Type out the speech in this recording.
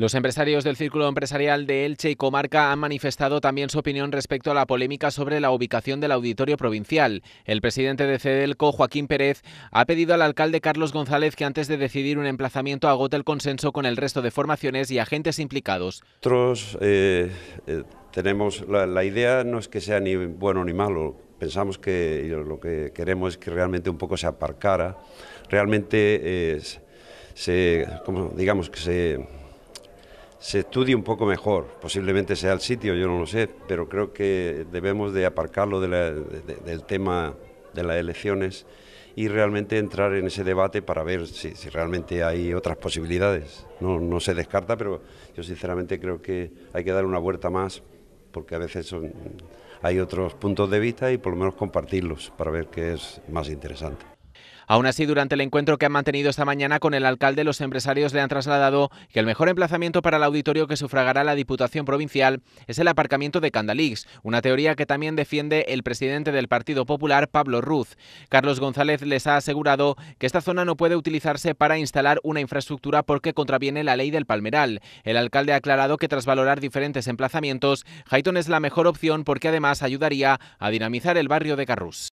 Los empresarios del Círculo Empresarial de Elche y Comarca han manifestado también su opinión respecto a la polémica sobre la ubicación del auditorio provincial. El presidente de CEDELCO, Joaquín Pérez, ha pedido al alcalde Carlos González que antes de decidir un emplazamiento agote el consenso con el resto de formaciones y agentes implicados. Nosotros eh, eh, tenemos la, idea no es que sea ni bueno ni malo, pensamos que lo que queremos es que realmente un poco se aparcara, realmente eh, digamos que se se estudie un poco mejor. Posiblemente sea el sitio, yo no lo sé, pero creo que debemos de aparcarlo del tema de las elecciones y realmente entrar en ese debate para ver si, realmente hay otras posibilidades. No, se descarta, pero yo sinceramente creo que hay que dar una vuelta más porque a veces son, hay otros puntos de vista y por lo menos compartirlos para ver qué es más interesante. Aún así, durante el encuentro que han mantenido esta mañana con el alcalde, los empresarios le han trasladado que el mejor emplazamiento para el auditorio que sufragará la Diputación Provincial es el aparcamiento de Candalix, una teoría que también defiende el presidente del Partido Popular, Pablo Ruz. Carlos González les ha asegurado que esta zona no puede utilizarse para instalar una infraestructura porque contraviene la ley del Palmeral. El alcalde ha aclarado que tras valorar diferentes emplazamientos, Hayton es la mejor opción porque además ayudaría a dinamizar el barrio de Carrús.